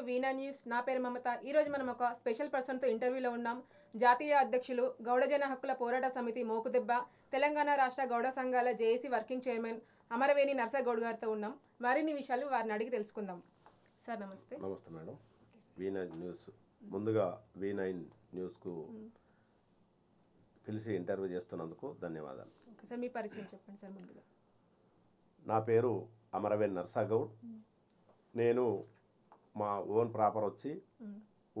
to vena news నా పేరు మమత ఈరోజు మనం ఒక స్పెషల్ పర్సన్తో ఇంటర్వ్యూలో ఉన్నాం జాతీయ అధ్యక్షులు గౌడజన హక్కుల పోరాట సమితి మోకుదెబ్బ తెలంగాణ రాష్ట్ర గౌడ సంఘాల JAC working chairman Amaraveni Narsagoud గారితో ఉన్నాం మరిన్ని విషయాలు వారిని అడిగి తెలుసుకుందాం సార్ నమస్తే నమస్తే మేడం వీనా న్యూస్ ముందుగా వీ నైన్ న్యూస్కు పిలిచి ఇంటర్వ్యూ చేస్తున్నందుకు ధన్యవాదాలు ఓకే సార్ మీ పరిచయం చెప్పండి సార్ ముందుగా నా పేరు అమరవేణి నర్సాగౌడ్ నేను మా ఓన్ ప్రాపర్ వచ్చి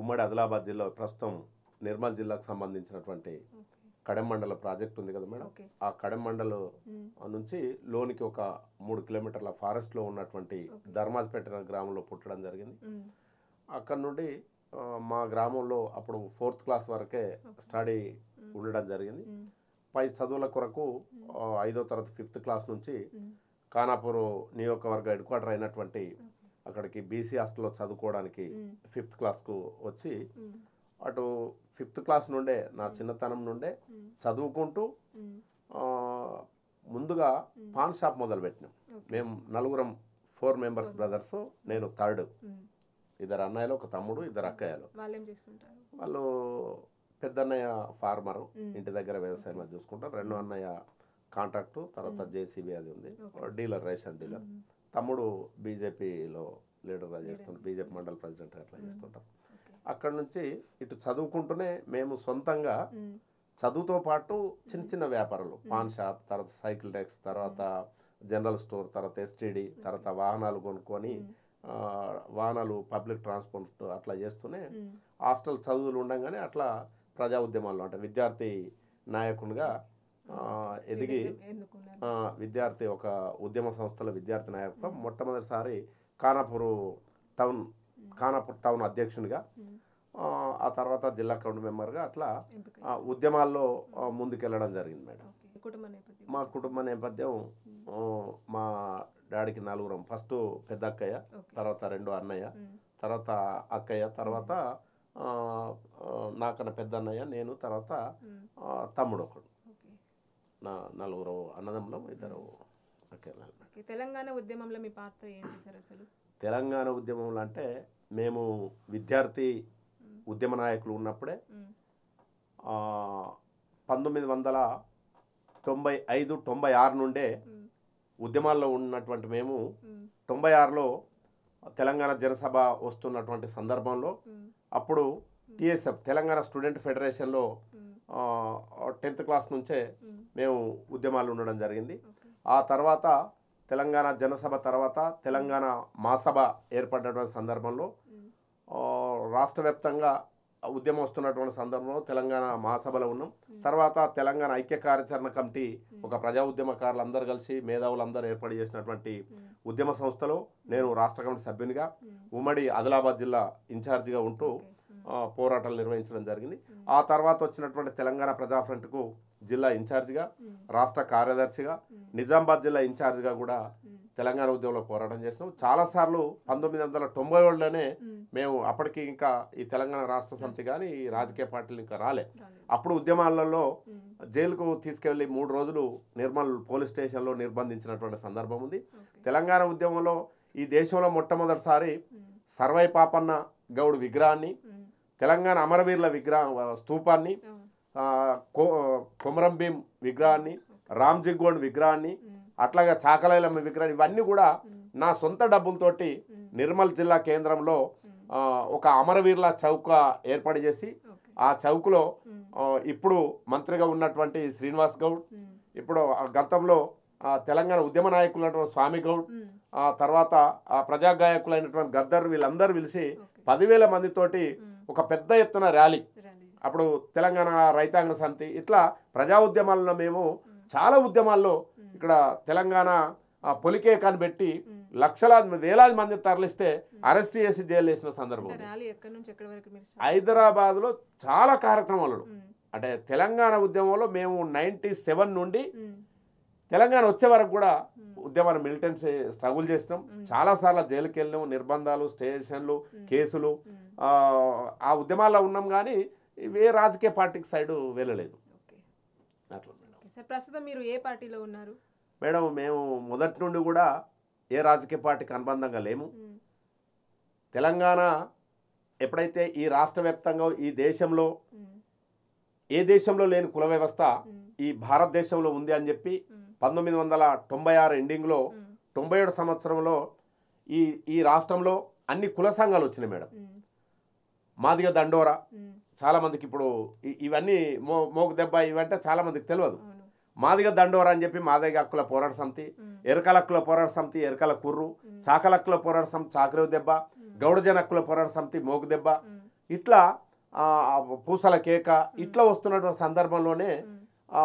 ఉమ్మడి ఆదిలాబాద్ జిల్లా ప్రస్తుతం నిర్మల్ జిల్లాకు సంబంధించినటువంటి కడెం మండల ప్రాజెక్ట్ ఉంది కదా మేడం ఆ కడెం మండల నుంచి లోనికి ఒక మూడు కిలోమీటర్ల ఫారెస్ట్లో ఉన్నటువంటి ధర్మాజ్పేట గ్రామంలో పుట్టడం జరిగింది అక్కడ నుండి మా గ్రామంలో అప్పుడు ఫోర్త్ క్లాస్ వరకే స్టడీ ఉండడం జరిగింది పై చదువుల కొరకు ఐదో తరగతి ఫిఫ్త్ క్లాస్ నుంచి ఖానాపూర్ నియోజకవర్గ హెడ్ క్వార్టర్ అయినటువంటి అక్కడికి బీసీ హాస్టల్లో చదువుకోవడానికి ఫిఫ్త్ క్లాస్కు వచ్చి అటు ఫిఫ్త్ క్లాస్ నుండే నా చిన్నతనం నుండే చదువుకుంటూ ముందుగా పాన్ షాప్ మొదలు పెట్టినాం మేము నలుగురం ఫోర్ మెంబర్స్ బ్రదర్స్ నేను థర్డ్ ఇద్దరు అన్నయ్యలు ఒక తమ్ముడు ఇద్దరు అక్కయ్యలు వాళ్ళు పెద్దన్నయ్య ఫార్మరు ఇంటి దగ్గర వ్యవసాయం అది చూసుకుంటారు రెండు అన్నయ్య కాంట్రాక్టు తర్వాత జేసీబీ అది ఉంది డీలర్ రేషన్ డీలర్ తమ్ముడు బీజేపీలో లీడర్గా చేస్తుంటారు బీజేపీ మండల ప్రెసిడెంట్ అట్లా చేస్తుంటారు అక్కడ నుంచి ఇటు చదువుకుంటూనే మేము సొంతంగా చదువుతో పాటు చిన్న చిన్న వ్యాపారాలు పాన్ షాప్ తర్వాత సైకిల్ ట్యాక్స్ తర్వాత జనరల్ స్టోర్ తర్వాత ఎస్టీడీ తర్వాత వాహనాలు కొనుక్కొని వాహనాలు పబ్లిక్ ట్రాన్స్పోర్ట్ అట్లా చేస్తూనే హాస్టల్ చదువులు ఉండగానే అట్లా ప్రజా ఉద్యమాల్లో అంటే విద్యార్థి నాయకునిగా ఎదిగి విద్యార్థి ఒక ఉద్యమ సంస్థల విద్యార్థి నాయకత్వం మొట్టమొదటిసారి ఖానాపూర్ టౌన్ ఖానాపూర్ టౌన్ అధ్యక్షునిగా ఆ తర్వాత జిల్లా కౌంట్ మెంబర్గా అట్లా ఉద్యమాల్లో ముందుకెళ్ళడం జరిగింది మేడం మా కుటుంబ నేపథ్యం మా డాడీకి నలుగురం ఫస్ట్ పెద్ద అక్కయ్య తర్వాత రెండు అన్నయ్య తర్వాత అక్కయ్య తర్వాత నాకన్నా పెద్ద అన్నయ్య నేను తర్వాత తమ్ముడు ఒకడు నా నలుగురు అన్నదమ్ములం ఇద్దరు తెలంగాణ ఉద్యమంలో మీ పాత్ర ఏంటి సార్ అసలు తెలంగాణ ఉద్యమంలో అంటే మేము విద్యార్థి ఉద్యమ నాయకులు ఉన్నప్పుడే పంతొమ్మిది వందల తొంభై ఐదు తొంభై ఆరు నుండే ఉద్యమాల్లో ఉన్నటువంటి మేము తొంభై ఆరులో తెలంగాణ జనసభ వస్తున్నటువంటి సందర్భంలో అప్పుడు టిఎస్ఎఫ్ తెలంగాణ స్టూడెంట్ ఫెడరేషన్లో టెన్త్ క్లాస్ నుంచే మేము ఉద్యమాలు ఉండడం జరిగింది ఆ తర్వాత తెలంగాణ జనసభ తర్వాత తెలంగాణ మాసభ ఏర్పడినటువంటి సందర్భంలో రాష్ట్ర వ్యాప్తంగా ఉద్యమం వస్తున్నటువంటి సందర్భంలో తెలంగాణ మహాసభలో ఉన్నాం తర్వాత తెలంగాణ ఐక్య కార్యాచరణ కమిటీ ఒక ప్రజా ఉద్యమకారులు అందరు కలిసి మేధావులందరూ ఏర్పాటు చేసినటువంటి ఉద్యమ సంస్థలో నేను రాష్ట్ర కమిటీ సభ్యునిగా ఉమ్మడి ఆదిలాబాద్ జిల్లా ఇన్ఛార్జిగా ఉంటూ పోరాటాలు నిర్వహించడం జరిగింది ఆ తర్వాత వచ్చినటువంటి తెలంగాణ ప్రజా ఫ్రంట్కు జిల్లా ఇన్ఛార్జిగా రాష్ట్ర కార్యదర్శిగా నిజామాబాద్ జిల్లా ఇన్ఛార్జిగా కూడా తెలంగాణ ఉద్యమంలో పోరాటం చేసినాం చాలాసార్లు పంతొమ్మిది వందల తొంభై ఏళ్ళనే మేము అప్పటికి ఇంకా ఈ తెలంగాణ రాష్ట్ర సమితి కానీ ఈ రాజకీయ పార్టీలు ఇంకా రాలే అప్పుడు ఉద్యమాలలో జైలుకు తీసుకెళ్లి మూడు రోజులు నిర్మల్ పోలీస్ స్టేషన్లో నిర్బంధించినటువంటి సందర్భం ఉంది తెలంగాణ ఉద్యమంలో ఈ దేశంలో మొట్టమొదటిసారి సర్వై పాపన్న గౌడ్ విగ్రహాన్ని తెలంగాణ అమరవీరుల విగ్రహ స్థూపాన్ని కొమరం భీం విగ్రహాన్ని రామ్ విగ్రహాన్ని అట్లాగే చాకలైలమ్మ విగ్రహాన్ని ఇవన్నీ కూడా నా సొంత డబ్బులతోటి నిర్మల్ జిల్లా కేంద్రంలో ఒక అమరవీరుల చౌక ఏర్పాటు చేసి ఆ చౌక్లో ఇప్పుడు మంత్రిగా ఉన్నటువంటి శ్రీనివాస్ గౌడ్ ఇప్పుడు గతంలో తెలంగాణ ఉద్యమ నాయకులు అయినటువంటి స్వామి గౌడ్ ఆ తర్వాత ప్రజాగాయకులు అయినటువంటి గద్దర్ వీళ్ళందరూ పిలిచి పదివేల మందితోటి ఒక పెద్ద ఎత్తున ర్యాలీ అప్పుడు తెలంగాణ రైతాంగ సమితి ఇట్లా ప్రజా ఉద్యమాల్లో మేము చాలా ఉద్యమాల్లో ఇక్కడ తెలంగాణ పొలికే కనిపెట్టి లక్షలాది వేలాది మంది తరలిస్తే అరెస్ట్ చేసి జైలు వేసిన సందర్భం హైదరాబాద్లో చాలా కార్యక్రమాలు అంటే తెలంగాణ ఉద్యమంలో మేము నైంటీ సెవెన్ నుండి తెలంగాణ వచ్చే వరకు కూడా ఉద్యమాన్ని మిలిటెన్స్ స్ట్రగుల్ చేసినాం చాలాసార్లు జైలుకి వెళ్ళినాం నిర్బంధాలు స్టేషన్లు కేసులు ఆ ఉద్యమాల్లో ఉన్నాం కానీ ఏ రాజకీయ పార్టీకి సైడ్ వెళ్ళలేదు మేడం ప్రస్తుతం మీరు ఏ పార్టీలో ఉన్నారు మేడం మేము మొదటి నుండి కూడా ఏ రాజకీయ పార్టీకి అనుబంధంగా లేము తెలంగాణ ఎప్పుడైతే ఈ రాష్ట్ర వ్యాప్తంగా ఈ దేశంలో ఏ దేశంలో లేని కుల వ్యవస్థ ఈ భారతదేశంలో ఉంది అని చెప్పి పంతొమ్మిది వందల తొంభై ఆరు ఎండింగ్లో తొంభై ఏడు సంవత్సరంలో ఈ ఈ రాష్ట్రంలో అన్ని కుల సంఘాలు వచ్చినాయి మేడం మాదిగ దండోరా చాలామందికి ఇప్పుడు ఇవన్నీ మో మోగు దెబ్బ ఇవంటే చాలామందికి తెలియదు మాదిగ దండోరా అని చెప్పి మాదిగ హక్కుల పోరాట సమితి ఎరకల హక్కుల పోరాట సమితి ఎరకల కుర్రు చాకల హక్కుల పోరాట సమితి చాకరేవు దెబ్బ గౌడజన హక్కుల పోరాట సమితి మోగు దెబ్బ ఇట్లా పూసల కేక ఇట్లా వస్తున్నటువంటి సందర్భంలోనే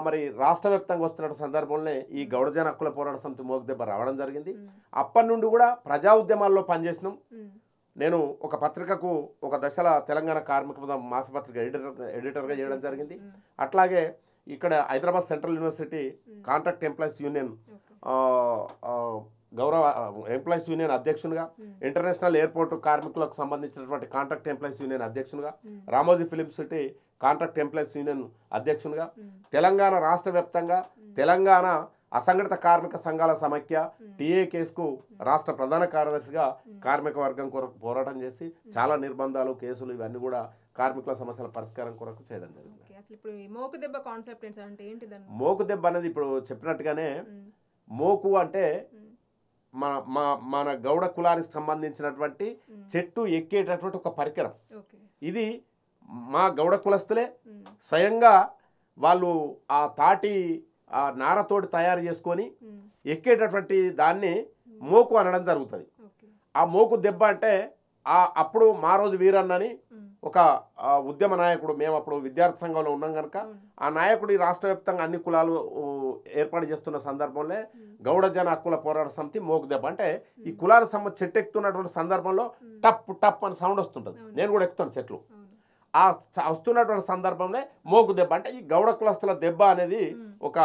మరి రాష్ట్ర వ్యాప్తంగా వస్తున్న సందర్భంలోనే ఈ గౌడజన హక్కుల పోరాట సమితి మోగదెబ్బ రావడం జరిగింది అప్పటి నుండి కూడా ప్రజా ఉద్యమాల్లో పనిచేసినాం నేను ఒక పత్రికకు ఒక దశల తెలంగాణ కార్మిక మాసపత్రిక ఎడిటర్ ఎడిటర్గా చేయడం జరిగింది అట్లాగే ఇక్కడ Hyderabad central university contract employees union గౌరవ ఎంప్లాయీస్ యూనియన్ అధ్యక్షునిగా ఇంటర్నేషనల్ ఎయిర్పోర్ట్ కార్మికులకు సంబంధించినటువంటి కాంట్రాక్ట్ ఎంప్లాయీస్ యూనియన్ అధ్యక్షునిగా Ramoji film city contract employees union అధ్యక్షునిగా తెలంగాణ రాష్ట్ర వ్యాప్తంగా తెలంగాణ అసంఘటిత కార్మిక సంఘాల సమైక్య కేసుకు రాష్ట్ర ప్రధాన కార్యదర్శిగా కార్మిక వర్గం కొరకు పోరాటం చేసి చాలా నిర్బంధాలు కేసులు ఇవన్నీ కూడా కార్మికుల సమస్యల పరిష్కారం కొరకు చేయడం జరిగింది మోకు దెబ్బ అనేది ఇప్పుడు చెప్పినట్టుగానే మోకు అంటే మన మా మన గౌడ కులానికి సంబంధించినటువంటి చెట్టు ఎక్కేటటువంటి ఒక పరికరం ఇది మా గౌడ కులస్తులే స్వయంగా వాళ్ళు ఆ తాటి ఆ నారతోటి తయారు చేసుకొని ఎక్కేటటువంటి దాన్ని మోకు అనడం జరుగుతుంది ఆ మోకు దెబ్బ అంటే ఆ అప్పుడు మా రోజు వీరన్నని ఒక ఉద్యమ నాయకుడు మేము అప్పుడు విద్యార్థి సంఘంలో ఉన్నాం కనుక ఆ నాయకుడు రాష్ట్ర వ్యాప్తంగా అన్ని కులాలు ఏర్పాటు చేస్తున్న సందర్భంలో గౌడ జన హక్కుల పోరాట సమితి మోగుదెబ్బ అంటే ఈ కులాల సమ్మ చెట్టు ఎక్కుతున్నటువంటి సందర్భంలో టప్ టప్ అని సౌండ్ వస్తుంటుంది నేను కూడా ఎక్కుతాను చెట్లు ఆ వస్తున్నటువంటి సందర్భంలో మోగు దెబ్బ అంటే ఈ గౌడ కులస్తుల దెబ్బ అనేది ఒక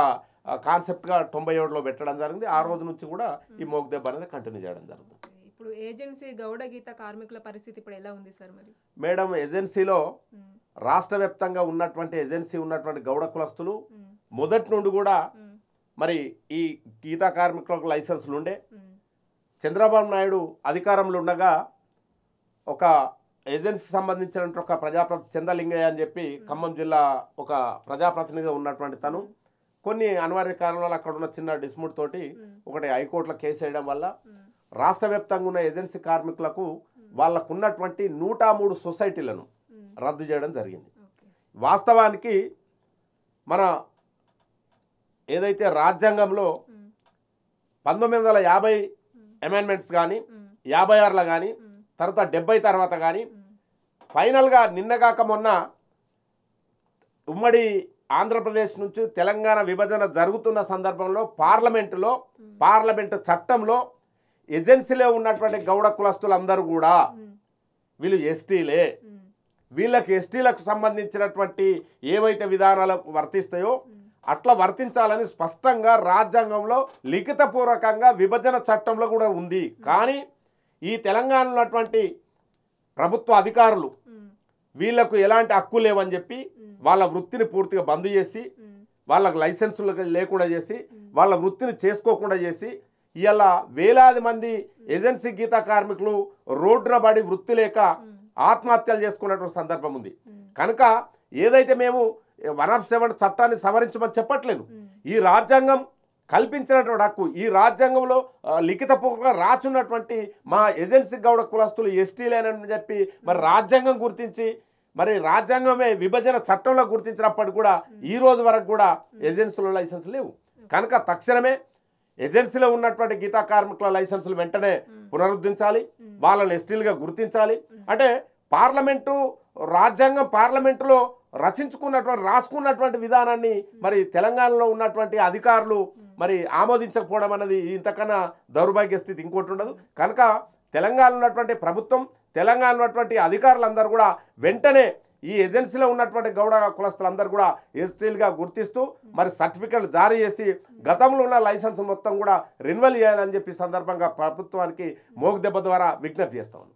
కాన్సెప్ట్గా తొంభై ఏడులో పెట్టడం జరిగింది ఆ రోజు నుంచి కూడా ఈ మోగు దెబ్బ అనేది కంటిన్యూ చేయడం జరుగుతుంది ఇప్పుడు ఏజెన్సీ గౌడ గీత కార్మికుల పరిస్థితి ఇప్పుడు ఎలా ఉంది సార్ మరి మేడం ఏజెన్సీలో రాష్ట్ర వ్యాప్తంగా ఉన్నటువంటి ఏజెన్సీ ఉన్నటువంటి గౌడ కులస్తులు మొదటి నుండి కూడా మరి ఈ గీతా కార్మికులకు లైసెన్సులు ఉండే చంద్రబాబు నాయుడు అధికారంలో ఉండగా ఒక ఏజెన్సీకి సంబంధించినటువంటి ఒక ప్రజాప్రతి చందలింగయ్య అని చెప్పి ఖమ్మం జిల్లా ఒక ప్రజాప్రతినిధి ఉన్నటువంటి తను కొన్ని అనివార్య కారణాలు అక్కడ ఉన్న చిన్న డిస్మ్యూట్ తోటి ఒకటి హైకోర్టులో కేసు వేయడం వల్ల రాష్ట్ర వ్యాప్తంగా ఉన్న ఏజెన్సీ కార్మికులకు వాళ్ళకు ఉన్నటువంటి నూట మూడు సొసైటీలను రద్దు చేయడం జరిగింది వాస్తవానికి మన ఏదైతే రాజ్యాంగంలో పంతొమ్మిది వందల యాభై అమెండ్మెంట్స్ కానీ యాభై ఆరులో కానీ తర్వాత డెబ్బై తర్వాత కానీ ఫైనల్గా నిన్నగాక మొన్న ఉమ్మడి ఆంధ్రప్రదేశ్ నుంచి తెలంగాణ విభజన జరుగుతున్న సందర్భంలో పార్లమెంటులో పార్లమెంటు చట్టంలో ఏజెన్సీలో ఉన్నటువంటి గౌడ కులస్తులందరూ కూడా వీళ్ళు ఎస్టీలే వీళ్ళకి ఎస్టీలకు సంబంధించినటువంటి ఏవైతే విధానాలు వర్తిస్తాయో అట్లా వర్తించాలని స్పష్టంగా రాజ్యాంగంలో లిఖితపూర్వకంగా విభజన చట్టంలో కూడా ఉంది కానీ ఈ తెలంగాణలో ఉన్నటువంటి ప్రభుత్వ అధికారులు వీళ్లకు ఎలాంటి హక్కు లేవని చెప్పి వాళ్ళ వృత్తిని పూర్తిగా బంద్ చేసి వాళ్ళకు లైసెన్సులు లేకుండా చేసి వాళ్ళ వృత్తిని చేసుకోకుండా చేసి ఇలా వేలాది మంది ఏజెన్సీ గీతా కార్మికులు రోడ్డున పడి వృత్తి లేక ఆత్మహత్యలు చేసుకున్నటువంటి సందర్భం ఉంది కనుక ఏదైతే మేము వన్ ఆఫ్ సెవెన్ చట్టాన్ని సవరించమని చెప్పట్లేదు ఈ రాజ్యాంగం కల్పించినటువంటి హక్కు ఈ రాజ్యాంగంలో లిఖితపూర్వకంగా రాచున్నటువంటి మా ఏజెన్సీ గౌడ కులస్తులు ఎస్టీలేనని చెప్పి మరి రాజ్యాంగం గుర్తించి మరి రాజ్యాంగమే విభజన చట్టంలో గుర్తించినప్పటికి కూడా ఈ రోజు వరకు కూడా ఏజెన్సీలో లైసెన్స్ లేవు కనుక తక్షణమే ఏజెన్సీలో ఉన్నటువంటి గీతా కార్మికుల లైసెన్సులు వెంటనే పునరుద్ధరించాలి వాళ్ళని ఎస్టీలుగా గుర్తించాలి అంటే పార్లమెంటు రాజ్యాంగం పార్లమెంటులో రచించుకున్నటువంటి రాసుకున్నటువంటి విధానాన్ని మరి తెలంగాణలో ఉన్నటువంటి అధికారులు మరి ఆమోదించకపోవడం అన్నది ఇంతకన్నా దౌర్భాగ్య స్థితి ఇంకోటి ఉండదు కనుక తెలంగాణ ఉన్నటువంటి ప్రభుత్వం తెలంగాణ ఉన్నటువంటి అధికారులందరూ కూడా వెంటనే ఈ ఏజెన్సీలో ఉన్నటువంటి గౌడ కులస్తులందరూ కూడా ఎస్టీలుగా గుర్తిస్తూ మరి సర్టిఫికెట్లు జారీ చేసి గతంలో ఉన్న లైసెన్స్ మొత్తం కూడా రెన్యువల్ చేయాలని చెప్పి సందర్భంగా ప్రభుత్వానికి మోగ్దెబ్బ ద్వారా విజ్ఞప్తి చేస్తాను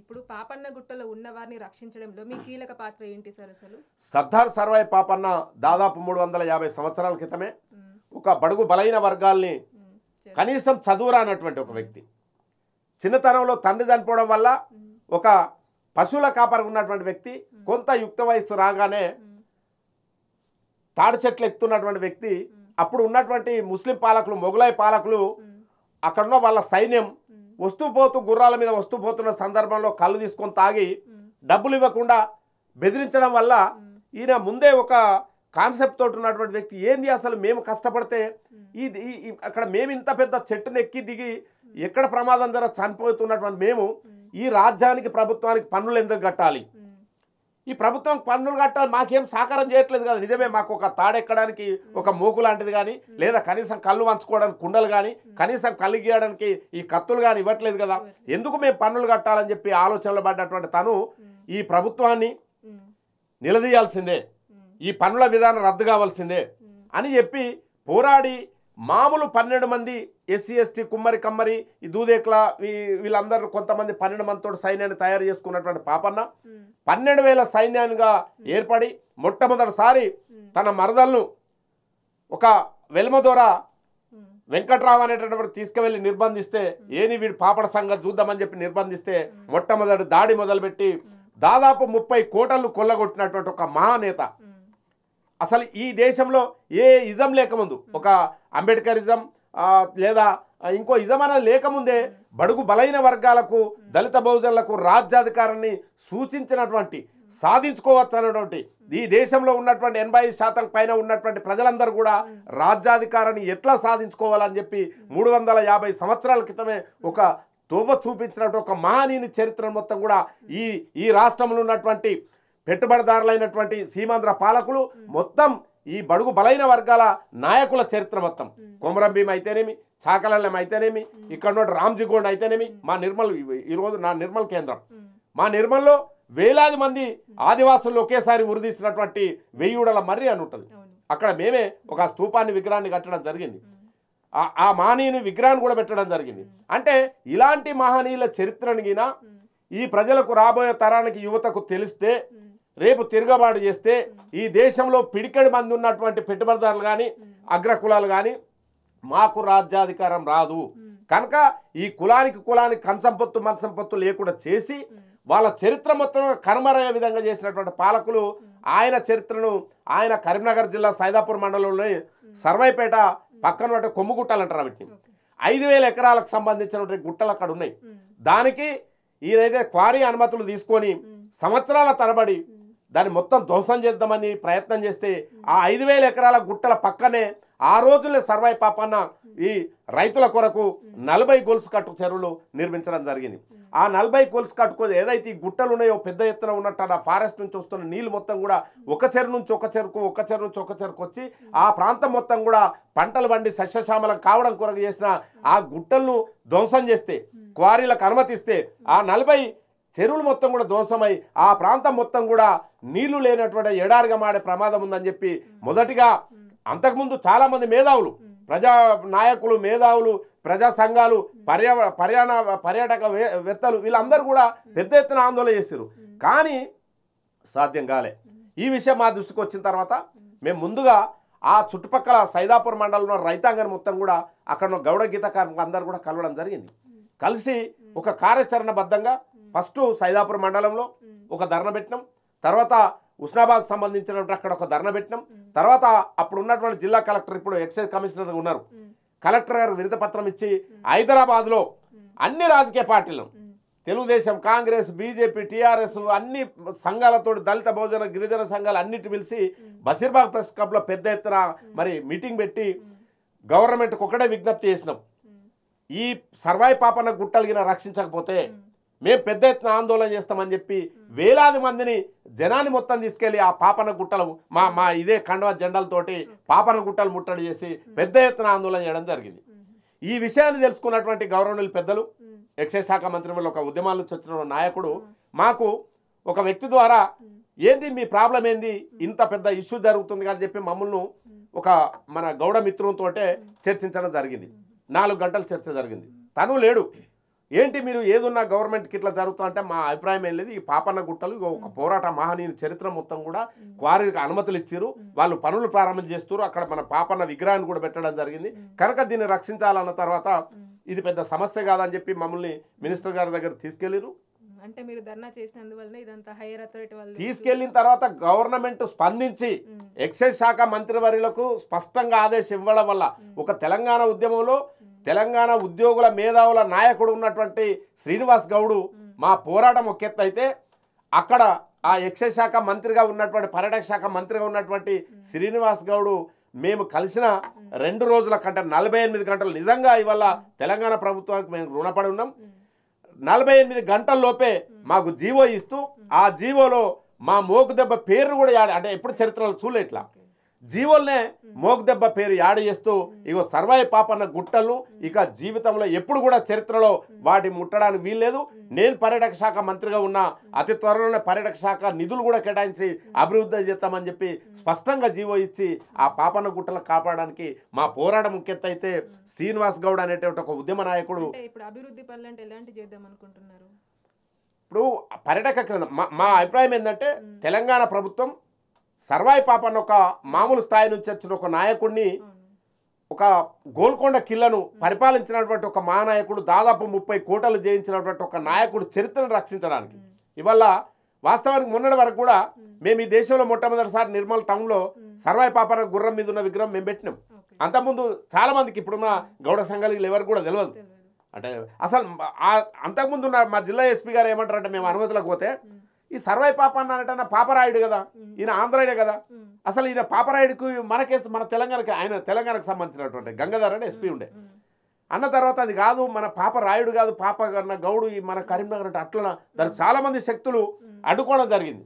ఇప్పుడు పాపన్న గుట్టలో ఉన్న వారిని రక్షించడంలో మీ కీలక పాత్ర ఏంటి సార్ అసలు సర్దార్ సర్వాయి పాపన్న దాదాపు మూడు వందల యాభై సంవత్సరాల క్రితమే ఒక బడుగు బలైన వర్గాల్ని కనీసం చదువురానటువంటి ఒక వ్యక్తి చిన్నతనంలో తండ్రి చనిపోవడం వల్ల ఒక పశువుల కాపరి ఉన్నటువంటి వ్యక్తి కొంత యుక్త వయస్సు రాగానే తాడి చెట్లు ఎక్కుతున్నటువంటి వ్యక్తి అప్పుడు ఉన్నటువంటి ముస్లిం పాలకులు మొఘలై పాలకులు అక్కడున్న వాళ్ళ సైన్యం వస్తూ పోతూ గుర్రాల మీద వస్తూ పోతున్న సందర్భంలో కళ్ళు తీసుకొని తాగి డబ్బులు ఇవ్వకుండా బెదిరించడం వల్ల ఈయన ముందే ఒక కాన్సెప్ట్ తోటి ఉన్నటువంటి వ్యక్తి ఏంది అసలు మేము కష్టపడితే ఈ అక్కడ మేము ఇంత పెద్ద చెట్టును ఎక్కి దిగి ఎక్కడ ప్రమాదం జర చనిపోతున్నటువంటి మేము ఈ రాజ్యానికి ప్రభుత్వానికి పన్నులు ఎందుకు కట్టాలి ఈ ప్రభుత్వం పన్నులు కట్టాలి మాకేం సాకారం చేయట్లేదు కదా నిజమే మాకు ఒక తాడెక్కడానికి ఒక మోకు లాంటిది కానీ లేదా కనీసం కళ్ళు వంచుకోవడానికి కుండలు కానీ కనీసం కళ్ళు గీయడానికి ఈ కత్తులు కానీ ఇవ్వట్లేదు కదా ఎందుకు మేము పన్నులు కట్టాలని చెప్పి ఆలోచనలు పడ్డటువంటి తను ఈ ప్రభుత్వాన్ని నిలదీయాల్సిందే ఈ పన్నుల విధానం రద్దు కావాల్సిందే అని చెప్పి పోరాడి మామూలు పన్నెండు మంది ఎస్సీ ఎస్టీ కుమ్మరి కమ్మరి ఈ దూదేక్ల వీళ్ళందరూ కొంతమంది పన్నెండు మందితో సైన్యాన్ని తయారు చేసుకున్నటువంటి పాపన్న పన్నెండు వేల సైన్యాన్నిగా ఏర్పడి మొట్టమొదటిసారి తన మరదలను ఒక వెల్మదోర వెంకట్రావు అనేటటువంటి తీసుకువెళ్ళి నిర్బంధిస్తే ఏని వీడి పాపడ సంగతి చూద్దామని చెప్పి నిర్బంధిస్తే మొట్టమొదటి దాడి మొదలుపెట్టి దాదాపు ముప్పై కోటలు కొల్లగొట్టినటువంటి ఒక మహానేత అసలు ఈ దేశంలో ఏ ఇజం లేకముందు ఒక అంబేద్కరిజం లేదా ఇంకో ఇజమాన లేకముందే బడుగు బలైన వర్గాలకు దళిత బహుజనులకు రాజ్యాధికారాన్ని సూచించినటువంటి సాధించుకోవచ్చు అనేటువంటి ఈ దేశంలో ఉన్నటువంటి ఎనభై శాతం పైన ఉన్నటువంటి ప్రజలందరూ కూడా రాజ్యాధికారాన్ని ఎట్లా సాధించుకోవాలని చెప్పి మూడు వందల యాభై సంవత్సరాల క్రితమే ఒక తోవ చూపించినటువంటి ఒక మహనీయుని చరిత్ర మొత్తం కూడా ఈ ఈ రాష్ట్రంలో ఉన్నటువంటి పెట్టుబడిదారులైనటువంటి సీమాంధ్ర పాలకులు మొత్తం ఈ బడుగు బలైన వర్గాల నాయకుల చరిత్ర మొత్తం కొమరం భీమ అయితేనేమి చాకలల్లం అయితేనేమి ఇక్కడ రామ్జిగోండ్ అయితేనేమి మా నిర్మల్ ఈరోజు నా నిర్మల్ కేంద్రం మా నిర్మల్లో వేలాది మంది ఆదివాసులు ఒకేసారి ఉరిదీసినటువంటి వెయ్యూడల మర్రి అని ఉంటుంది అక్కడ మేమే ఒక స్థూపాన్ని విగ్రహాన్ని కట్టడం జరిగింది ఆ మహనీయుని విగ్రహాన్ని కూడా పెట్టడం జరిగింది అంటే ఇలాంటి మహనీయుల చరిత్రను ఈ ప్రజలకు రాబోయే తరానికి యువతకు తెలిస్తే రేపు తిరుగుబాటు చేస్తే ఈ దేశంలో పిడికడి మంది ఉన్నటువంటి పెట్టుబడిదారులు కానీ అగ్రకులాలు కానీ మాకు రాజ్యాధికారం రాదు కనుక ఈ కులానికి కులానికి కంచంపొత్తు మంచంపొత్తు లేకుండా చేసి వాళ్ళ చరిత్ర మొత్తం కనుమరయ్యే విధంగా చేసినటువంటి పాలకులు ఆయన చరిత్రను ఆయన కరీంనగర్ జిల్లా సైదాపూర్ మండలంలోని సర్వైపేట పక్కన కొమ్ము గుట్టలు అంటారు వాటిని ఐదు వేల ఎకరాలకు సంబంధించినటువంటి గుట్టలు అక్కడ ఉన్నాయి దానికి ఇదైతే క్వారీ అనుమతులు తీసుకొని సంవత్సరాల తరబడి దాన్ని మొత్తం ధ్వంసం చేద్దామని ప్రయత్నం చేస్తే ఆ ఐదు వేల ఎకరాల గుట్టల పక్కనే ఆ రోజుల్లో సర్వై పాపన్న ఈ రైతుల కొరకు నలభై గోల్స్ కట్టు చెరువులు నిర్మించడం జరిగింది ఆ నలభై గోల్స్ కట్టుకు ఏదైతే ఈ గుట్టలు ఉన్నాయో పెద్ద ఎత్తున ఉన్నట్టు ఆ ఫారెస్ట్ నుంచి వస్తున్న నీళ్ళు మొత్తం కూడా ఒక చెరు నుంచి ఒక చెరుకు ఒక చెరు నుంచి ఒక చెరుకు వచ్చి ఆ ప్రాంతం మొత్తం కూడా పంటలు పండి సస్యశ్యామలం కావడం కొరకు చేసిన ఆ గుట్టలను ధ్వంసం చేస్తే క్వారీలకు అనుమతిస్తే ఆ నలభై చెరువులు మొత్తం కూడా ధ్వంసమై ఆ ప్రాంతం మొత్తం కూడా నీళ్లు లేనటువంటి ఎడారిగా మాడే ప్రమాదం ఉందని చెప్పి మొదటిగా అంతకుముందు చాలామంది మేధావులు ప్రజా నాయకులు మేధావులు ప్రజా సంఘాలు పర్యా పర్యాణ పర్యాటక వేత్తలు వీళ్ళందరూ కూడా పెద్ద ఎత్తున ఆందోళన చేశారు కానీ సాధ్యం కాలే ఈ విషయం మా దృష్టికి వచ్చిన తర్వాత మేము ముందుగా ఆ చుట్టుపక్కల సైదాపూర్ మండలంలో రైతాంగం మొత్తం కూడా అక్కడ గౌడ కార్మికులు అందరూ కూడా కలవడం జరిగింది కలిసి ఒక కార్యాచరణబద్ధంగా ఫస్ట్ సైదాపూర్ మండలంలో ఒక ధర్న పెట్టినాం తర్వాత ఉస్నాబాద్ సంబంధించినటువంటి అక్కడ ఒక ధర్న పెట్టినాం తర్వాత అప్పుడు ఉన్నటువంటి జిల్లా కలెక్టర్ ఇప్పుడు ఎక్సైజ్ కమిషనర్ ఉన్నారు కలెక్టర్ గారు విరుత పత్రం ఇచ్చి హైదరాబాద్లో అన్ని రాజకీయ పార్టీలను తెలుగుదేశం కాంగ్రెస్ బీజేపీ టీఆర్ఎస్ అన్ని సంఘాలతో దళిత బహుజన గిరిజన సంఘాలు అన్నిటి పిలిచి బసీర్బాగ్ ప్రెస్ క్లబ్లో పెద్ద ఎత్తున మరి మీటింగ్ పెట్టి గవర్నమెంట్కి ఒకటే విజ్ఞప్తి చేసినాం ఈ సర్వాయి పాపన గుట్టలిగిన రక్షించకపోతే మేము పెద్ద ఎత్తున ఆందోళన చేస్తామని చెప్పి వేలాది మందిని జనాన్ని మొత్తం తీసుకెళ్లి ఆ పాపన గుట్టలు మా మా ఇదే కండవ జెండాలతోటి పాపన గుట్టలు ముట్టడి చేసి పెద్ద ఎత్తున ఆందోళన చేయడం జరిగింది ఈ విషయాన్ని తెలుసుకున్నటువంటి గౌరవనీయులు పెద్దలు ఎక్సైజ్ శాఖ మంత్రి వల్ల ఒక ఉద్యమాలు నుంచి వచ్చిన నాయకుడు మాకు ఒక వ్యక్తి ద్వారా ఏంటి మీ ప్రాబ్లం ఏంది ఇంత పెద్ద ఇష్యూ జరుగుతుంది కానీ చెప్పి మమ్మల్ని ఒక మన గౌడ మిత్రులతో చర్చించడం జరిగింది నాలుగు గంటలు చర్చ జరిగింది తను లేడు ఏంటి మీరు ఏదున్నా గవర్నమెంట్కి ఇట్లా జరుగుతుందంటే మా అభిప్రాయం ఏం లేదు ఈ పాపన్న గుట్టలు ఒక పోరాట మహనీయుని చరిత్ర మొత్తం కూడా క్వారీలకు అనుమతులు ఇచ్చారు వాళ్ళు పనులు ప్రారంభం చేస్తారు అక్కడ మన పాపన్న విగ్రహాన్ని కూడా పెట్టడం జరిగింది కనుక దీన్ని రక్షించాలన్న తర్వాత ఇది పెద్ద సమస్య కాదని చెప్పి మమ్మల్ని మినిస్టర్ గారి దగ్గర తీసుకెళ్ళారు అంటే మీరు ధర్నా చేసినందువల్ల ఇదంతా హైయర్ అథారిటీ వాళ్ళు తీసుకెళ్లిన తర్వాత గవర్నమెంట్ స్పందించి ఎక్సైజ్ శాఖ మంత్రివర్యులకు స్పష్టంగా ఆదేశం ఇవ్వడం వల్ల ఒక తెలంగాణ ఉద్యమంలో తెలంగాణ ఉద్యోగుల మేధావుల నాయకుడు ఉన్నటువంటి శ్రీనివాస్ గౌడు మా పోరాటం ఒక అయితే అక్కడ ఆ ఎక్సైజ్ శాఖ మంత్రిగా ఉన్నటువంటి పర్యాటక శాఖ మంత్రిగా ఉన్నటువంటి శ్రీనివాస్ గౌడు మేము కలిసిన రెండు రోజుల కంటే నలభై ఎనిమిది గంటలు నిజంగా ఇవాళ తెలంగాణ ప్రభుత్వానికి మేము రుణపడి ఉన్నాం నలభై ఎనిమిది గంటల్లోపే మాకు జీవో ఇస్తూ ఆ జీవోలో మా మోకు దెబ్బ పేరును కూడా అంటే ఎప్పుడు చరిత్రలో చూడలే ఇట్లా జీవోల్నే మోగ్దెబ్బ పేరు యాడ చేస్తూ ఇగో సర్వాయి పాపన్న గుట్టలు ఇక జీవితంలో ఎప్పుడు కూడా చరిత్రలో వాటి ముట్టడానికి వీల్లేదు నేను పర్యాటక శాఖ మంత్రిగా ఉన్న అతి త్వరలోనే పర్యాటక శాఖ నిధులు కూడా కేటాయించి అభివృద్ధి చేస్తామని చెప్పి స్పష్టంగా జీవో ఇచ్చి ఆ పాపన్న గుట్టలు కాపాడడానికి మా పోరాటం ముఖ్యత అయితే శ్రీనివాస్ గౌడ్ అనేటువంటి ఒక ఉద్యమ నాయకుడు ఇప్పుడు అభివృద్ధి ఇప్పుడు పర్యాటక కేంద్రం మా అభిప్రాయం ఏంటంటే తెలంగాణ ప్రభుత్వం సర్వాయి అన్న ఒక మామూలు స్థాయి నుంచి వచ్చిన ఒక నాయకుడిని ఒక గోల్కొండ కిల్లను పరిపాలించినటువంటి ఒక మహానాయకుడు దాదాపు ముప్పై కోటలు జయించినటువంటి ఒక నాయకుడు చరిత్రను రక్షించడానికి ఇవల్ల వాస్తవానికి మొన్నటి వరకు కూడా మేము ఈ దేశంలో మొట్టమొదటిసారి నిర్మల్ టౌన్లో సర్వాయి పాపన గుర్రం మీద ఉన్న విగ్రహం మేము పెట్టినాం అంతకుముందు చాలామందికి ఇప్పుడున్న గౌడ సంఘాలకి ఎవరు కూడా తెలియదు అంటే అసలు అంతకుముందు మా జిల్లా ఎస్పీ గారు ఏమంటారంటే మేము అనుమతులకు పోతే ఈ సర్వై పాప అన్నటన్న పాపరాయుడు కదా ఈయన ఆంధ్రాయుడే కదా అసలు ఈయన పాపరాయుడుకు మనకే మన తెలంగాణకి ఆయన తెలంగాణకు సంబంధించినటువంటి గంగాధర్ అని ఎస్పీ ఉండే అన్న తర్వాత అది కాదు మన పాప రాయుడు కాదు పాప గౌడు గౌడు మన కరీంనగర్ అట్లా దానికి మంది శక్తులు అడ్డుకోవడం జరిగింది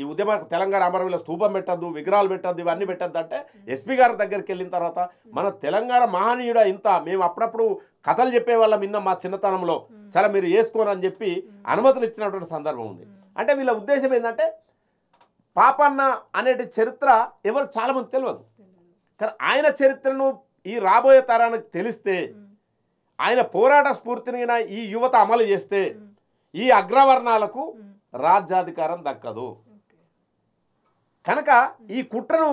ఈ ఉద్యమ తెలంగాణ అమరవీల స్థూపం పెట్టద్దు విగ్రహాలు పెట్టద్దు ఇవన్నీ పెట్టద్దు అంటే ఎస్పీ గారి దగ్గరికి వెళ్ళిన తర్వాత మన తెలంగాణ మహనీయుడు ఇంత మేము అప్పుడప్పుడు కథలు చెప్పేవాళ్ళం ఇన్న మా చిన్నతనంలో చాలా మీరు వేసుకోరని అని చెప్పి అనుమతులు ఇచ్చినటువంటి సందర్భం ఉంది అంటే వీళ్ళ ఉద్దేశం ఏంటంటే పాపన్న అనేటి చరిత్ర ఎవరు చాలామంది తెలియదు కానీ ఆయన చరిత్రను ఈ రాబోయే తరానికి తెలిస్తే ఆయన పోరాట స్ఫూర్తిని ఈ యువత అమలు చేస్తే ఈ అగ్రవర్ణాలకు రాజ్యాధికారం దక్కదు కనుక ఈ కుట్రను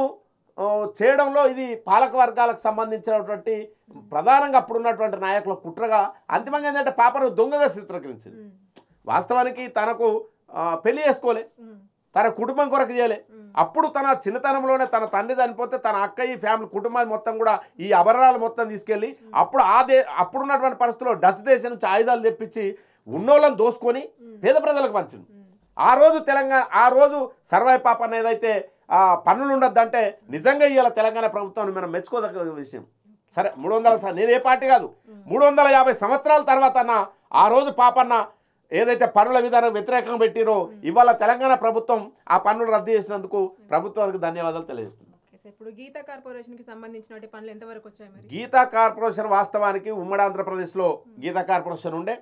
చేయడంలో ఇది పాలక వర్గాలకు సంబంధించినటువంటి ప్రధానంగా అప్పుడు ఉన్నటువంటి నాయకుల కుట్రగా అంతిమంగా ఏంటంటే పాపను దొంగగా చిత్రీకరించింది వాస్తవానికి తనకు పెళ్లి చేసుకోలే తన కుటుంబం కొరకు చేయలే అప్పుడు తన చిన్నతనంలోనే తన తండ్రి చనిపోతే తన అక్క ఈ ఫ్యామిలీ కుటుంబాన్ని మొత్తం కూడా ఈ అభరణాలు మొత్తం తీసుకెళ్ళి అప్పుడు ఆ దే అప్పుడున్నటువంటి పరిస్థితుల్లో డచ్ దేశం నుంచి ఆయుధాలు తెప్పించి ఉన్నోళ్ళని దోసుకొని పేద ప్రజలకు పంచింది ఆ రోజు తెలంగాణ ఆ రోజు సర్వే పాప ఏదైతే అయితే పన్నులు అంటే నిజంగా ఇవాళ తెలంగాణ ప్రభుత్వాన్ని మనం మెచ్చుకోదగ్గ విషయం సరే మూడు వందల నేను ఏ పార్టీ కాదు మూడు వందల యాభై సంవత్సరాల తర్వాత అన్న ఆ రోజు పాపన్న ఏదైతే పన్నుల విధానం వ్యతిరేకంగా పెట్టిరో ఇవాళ తెలంగాణ ప్రభుత్వం ఆ పన్నులు రద్దు చేసినందుకు ప్రభుత్వానికి ధన్యవాదాలు తెలియజేస్తున్నాం ఇప్పుడు గీతా కార్పొరేషన్ కి సంబంధించిన పనులు ఎంతవరకు వచ్చాయి గీతా కార్పొరేషన్ వాస్తవానికి ఉమ్మడి ఆంధ్రప్రదేశ్ లో గీతా కార్పొరేషన్ ఉండే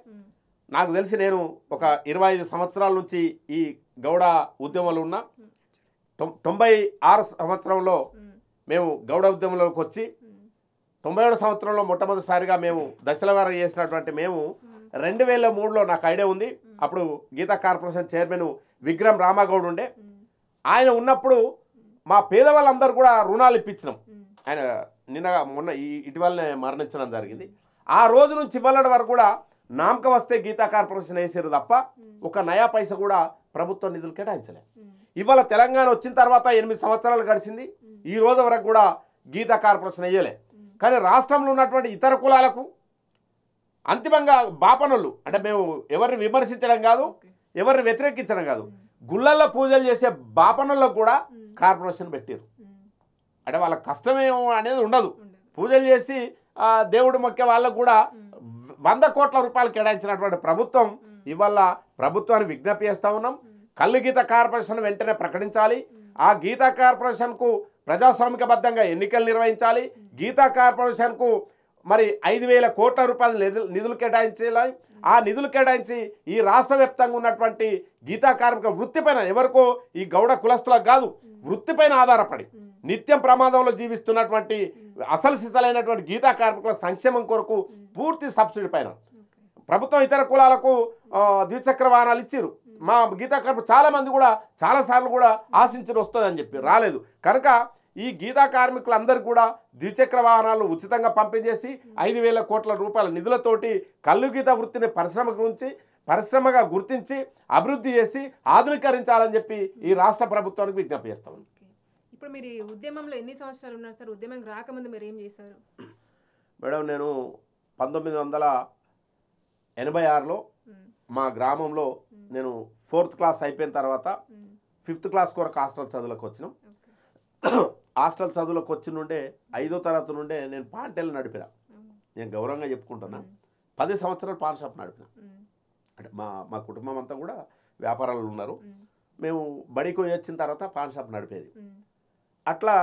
నాకు తెలిసి నేను ఒక ఇరవై ఐదు సంవత్సరాల నుంచి ఈ గౌడ ఉద్యమంలో ఉన్న తొంభై ఆరు సంవత్సరంలో మేము గౌడ ఉద్యమంలోకి వచ్చి తొంభై ఏడు సంవత్సరంలో మొట్టమొదటిసారిగా మేము దశల వేర చేసినటువంటి మేము రెండు వేల మూడులో నాకు ఐడియా ఉంది అప్పుడు గీతా కార్పొరేషన్ చైర్మన్ విక్రమ్ రామాగౌడ్ ఉండే ఆయన ఉన్నప్పుడు మా పేదవాళ్ళందరూ కూడా రుణాలు ఇప్పించినాం ఆయన నిన్న మొన్న ఇటీవలనే మరణించడం జరిగింది ఆ రోజు నుంచి ఇవ్వాలడం వరకు కూడా నామక వస్తే గీతా కార్పొరేషన్ వేసారు తప్ప ఒక నయా పైస కూడా ప్రభుత్వ నిధులు కేటాయించలే ఇవాళ తెలంగాణ వచ్చిన తర్వాత ఎనిమిది సంవత్సరాలు గడిచింది ఈ రోజు వరకు కూడా గీతా కార్పొరేషన్ వేయలే కానీ రాష్ట్రంలో ఉన్నటువంటి ఇతర కులాలకు అంతిమంగా బాపనులు అంటే మేము ఎవరిని విమర్శించడం కాదు ఎవరిని వ్యతిరేకించడం కాదు గుళ్ళల్లో పూజలు చేసే బాపనల్లో కూడా కార్పొరేషన్ పెట్టారు అంటే వాళ్ళ కష్టమేమో అనేది ఉండదు పూజలు చేసి దేవుడు మొక్కే వాళ్ళకు కూడా వంద కోట్ల రూపాయలు కేటాయించినటువంటి ప్రభుత్వం ఇవాళ ప్రభుత్వాన్ని విజ్ఞప్తి చేస్తూ ఉన్నాం కళ్ళు గీత కార్పొరేషన్ వెంటనే ప్రకటించాలి ఆ గీతా కార్పొరేషన్కు ప్రజాస్వామికబద్ధంగా ఎన్నికలు నిర్వహించాలి గీతా కార్పొరేషన్కు మరి ఐదు వేల కోట్ల రూపాయలు నిధులు కేటాయించాలి ఆ నిధులు కేటాయించి ఈ రాష్ట్ర వ్యాప్తంగా ఉన్నటువంటి గీతా కార్మిక వృత్తిపైన ఎవరికో ఈ గౌడ కులస్తులకు కాదు వృత్తిపైన ఆధారపడి నిత్యం ప్రమాదంలో జీవిస్తున్నటువంటి అసలు సిసలైనటువంటి గీతా కార్మికుల సంక్షేమం కొరకు పూర్తి సబ్సిడీ పైన ప్రభుత్వం ఇతర కులాలకు ద్విచక్ర వాహనాలు ఇచ్చారు మా గీతా కార్మికులు చాలామంది కూడా చాలాసార్లు కూడా ఆశించిన వస్తుందని చెప్పి రాలేదు కనుక ఈ గీతా కార్మికులందరూ కూడా ద్విచక్ర వాహనాలు ఉచితంగా పంపిణీ ఐదు వేల కోట్ల రూపాయల నిధులతోటి కళ్ళు గీత వృత్తిని పరిశ్రమ గురించి పరిశ్రమగా గుర్తించి అభివృద్ధి చేసి ఆధునీకరించాలని చెప్పి ఈ రాష్ట్ర ప్రభుత్వానికి విజ్ఞప్తి చేస్తామండి ఇప్పుడు మీరు ఉద్యమంలో ఎన్ని సంవత్సరాలు ఉన్నారు సార్ ఉద్యమం రాకముందు మీరు ఏం చేశారు మేడం నేను పంతొమ్మిది వందల ఎనభై ఆరులో మా గ్రామంలో నేను ఫోర్త్ క్లాస్ అయిపోయిన తర్వాత ఫిఫ్త్ క్లాస్ కొరకు హాస్టల్ చదువులకు వచ్చినాం హాస్టల్ చదువులకు వచ్చి నుండే ఐదో తరగతి నుండే నేను పాంటేలు నడిపిన నేను గౌరవంగా చెప్పుకుంటున్నా పది సంవత్సరాలు పాన్ షాప్ నడిపిన అంటే మా మా కుటుంబం అంతా కూడా వ్యాపారాలు ఉన్నారు మేము బడికి వచ్చిన తర్వాత పాన్ షాప్ నడిపేది అట్లా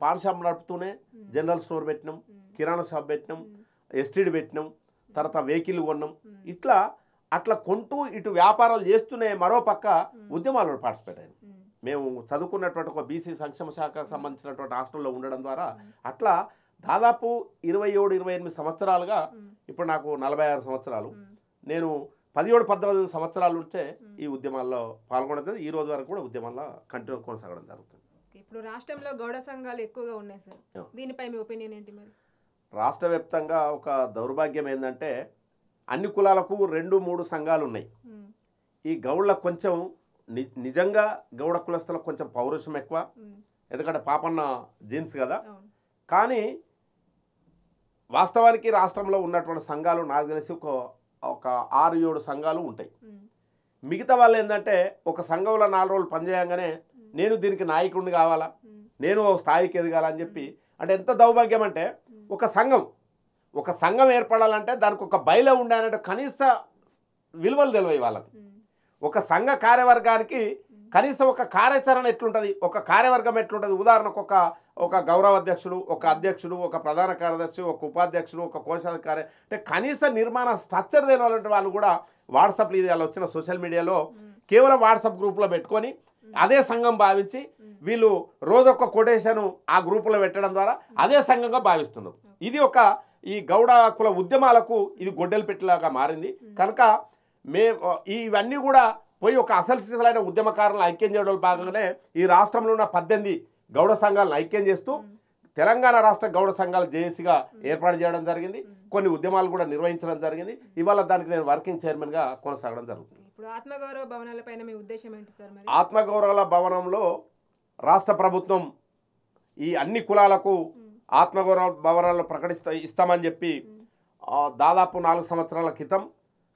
పాన్ షాప్ నడుపుతూనే జనరల్ స్టోర్ పెట్టినాం కిరాణా షాప్ పెట్టినాం ఎస్టీడీ పెట్టినాం తర్వాత వెహికల్ కొన్నాం ఇట్లా అట్లా కొంటూ ఇటు వ్యాపారాలు చేస్తూనే మరో పక్క ఉద్యమాలు పార్టిసిపేట్ అయ్యాం మేము చదువుకున్నటువంటి ఒక బీసీ సంక్షేమ శాఖకు సంబంధించినటువంటి హాస్టల్లో ఉండడం ద్వారా అట్లా దాదాపు ఇరవై ఏడు ఇరవై ఎనిమిది సంవత్సరాలుగా ఇప్పుడు నాకు నలభై ఆరు సంవత్సరాలు నేను పదిహేడు పద్నాలుగు సంవత్సరాలు నుంచే ఈ ఉద్యమాల్లో పాల్గొనడం ఈ రోజు వరకు కూడా ఉద్యమాల్లో కంటిన్యూ కొనసాగడం జరుగుతుంది ఇప్పుడు రాష్ట్రంలో గౌడ సంఘాలు ఎక్కువగా ఉన్నాయి సార్ దీనిపై మీ ఒపీనియన్ ఏంటి మరి రాష్ట్ర వ్యాప్తంగా ఒక దౌర్భాగ్యం ఏంటంటే అన్ని కులాలకు రెండు మూడు సంఘాలు ఉన్నాయి ఈ గౌడ్లకు కొంచెం నిజంగా గౌడ కులస్తులకు కొంచెం పౌరుషం ఎక్కువ ఎందుకంటే పాపన్న జీన్స్ కదా కానీ వాస్తవానికి రాష్ట్రంలో ఉన్నటువంటి సంఘాలు నాకు తెలిసి ఒక ఒక ఆరు ఏడు సంఘాలు ఉంటాయి మిగతా వాళ్ళు ఏంటంటే ఒక సంఘంలో నాలుగు రోజులు పనిచేయంగానే నేను దీనికి నాయకుడిని కావాలా నేను ఒక స్థాయికి ఎదగాలని చెప్పి అంటే ఎంత దౌర్భాగ్యం అంటే ఒక సంఘం ఒక సంఘం ఏర్పడాలంటే దానికి ఒక బయలు ఉండాలంటే కనీస విలువలు తెలివై వాళ్ళకి ఒక సంఘ కార్యవర్గానికి కనీసం ఒక కార్యాచరణ ఎట్లుంటుంది ఒక కార్యవర్గం ఎట్లుంటుంది ఉదాహరణకు ఒక ఒక గౌరవ అధ్యక్షుడు ఒక అధ్యక్షుడు ఒక ప్రధాన కార్యదర్శి ఒక ఉపాధ్యక్షుడు ఒక కోశాధికారి అంటే కనీస నిర్మాణ స్ట్రక్చర్ తెలియాలంటే వాళ్ళు కూడా వాట్సాప్లు ఇది వచ్చిన సోషల్ మీడియాలో కేవలం వాట్సాప్ గ్రూప్లో పెట్టుకొని అదే సంఘం భావించి వీళ్ళు రోజొక్క కొటేషన్ ఆ గ్రూపులో పెట్టడం ద్వారా అదే సంఘంగా భావిస్తున్నారు ఇది ఒక ఈ గౌడ కుల ఉద్యమాలకు ఇది గొడ్డలు పెట్టేలాగా మారింది కనుక మే ఇవన్నీ కూడా పోయి ఒక అసలుసలైన ఉద్యమకారులను ఐక్యం చేయడంలో భాగంగానే ఈ రాష్ట్రంలో ఉన్న పద్దెనిమిది గౌడ సంఘాలను ఐక్యం చేస్తూ తెలంగాణ రాష్ట్ర గౌడ సంఘాలు జేఏసీగా ఏర్పాటు చేయడం జరిగింది కొన్ని ఉద్యమాలు కూడా నిర్వహించడం జరిగింది ఇవాళ దానికి నేను వర్కింగ్ చైర్మన్గా కొనసాగడం జరుగుతుంది ఇప్పుడు ఆత్మగౌరవ భవనాలపైన మీ ఉద్దేశం ఏంటి సార్ మరి భవనంలో రాష్ట్ర ప్రభుత్వం ఈ అన్ని కులాలకు ఆత్మగౌరవ భవనాలు ప్రకటిస్తా ఇస్తామని చెప్పి దాదాపు నాలుగు సంవత్సరాల క్రితం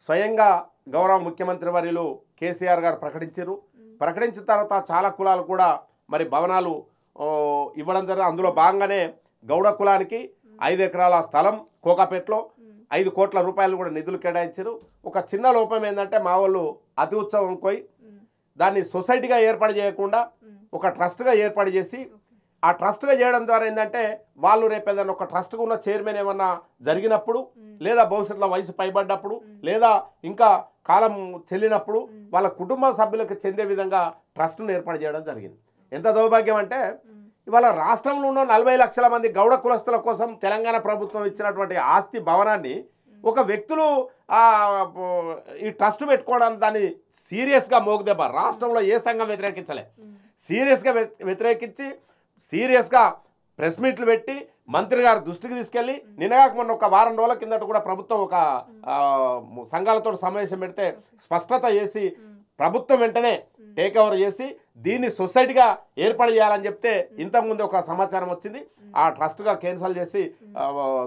స్వయంగా గౌరవ ముఖ్యమంత్రి వర్యులు కేసీఆర్ గారు ప్రకటించారు ప్రకటించిన తర్వాత చాలా కులాలు కూడా మరి భవనాలు ఇవ్వడం జరిగింది అందులో భాగంగానే గౌడ కులానికి ఐదు ఎకరాల స్థలం కోకాపేటలో ఐదు కోట్ల రూపాయలు కూడా నిధులు కేటాయించారు ఒక చిన్న లోపం ఏంటంటే మా వాళ్ళు అతి ఉత్సవం పోయి దాన్ని సొసైటీగా ఏర్పాటు చేయకుండా ఒక ట్రస్ట్గా ఏర్పాటు చేసి ఆ ట్రస్ట్గా చేయడం ద్వారా ఏంటంటే వాళ్ళు రేపు ఏదైనా ఒక ట్రస్ట్గా ఉన్న చైర్మన్ ఏమన్నా జరిగినప్పుడు లేదా భవిష్యత్తులో వయసు పైబడ్డప్పుడు లేదా ఇంకా కాలం చెల్లినప్పుడు వాళ్ళ కుటుంబ సభ్యులకు చెందే విధంగా ట్రస్ట్ను ఏర్పాటు చేయడం జరిగింది ఎంత దౌర్భాగ్యం అంటే ఇవాళ రాష్ట్రంలో ఉన్న నలభై లక్షల మంది గౌడ కులస్తుల కోసం తెలంగాణ ప్రభుత్వం ఇచ్చినటువంటి ఆస్తి భవనాన్ని ఒక వ్యక్తులు ఈ ట్రస్ట్ పెట్టుకోవడానికి దాన్ని సీరియస్గా మోగుదెబ్బ రాష్ట్రంలో ఏ సంఘం వ్యతిరేకించలే సీరియస్గా వ్యతిరేకించి సీరియస్గా ప్రెస్ మీట్లు పెట్టి మంత్రి గారు దృష్టికి తీసుకెళ్ళి నిన్నగాక మొన్న ఒక వారం రోజుల కిందట కూడా ప్రభుత్వం ఒక సంఘాలతో సమావేశం పెడితే స్పష్టత చేసి ప్రభుత్వం వెంటనే టేక్ ఓవర్ చేసి దీన్ని సొసైటీగా ఏర్పాటు చేయాలని చెప్తే ఇంతకుముందు ఒక సమాచారం వచ్చింది ఆ ట్రస్ట్గా క్యాన్సల్ చేసి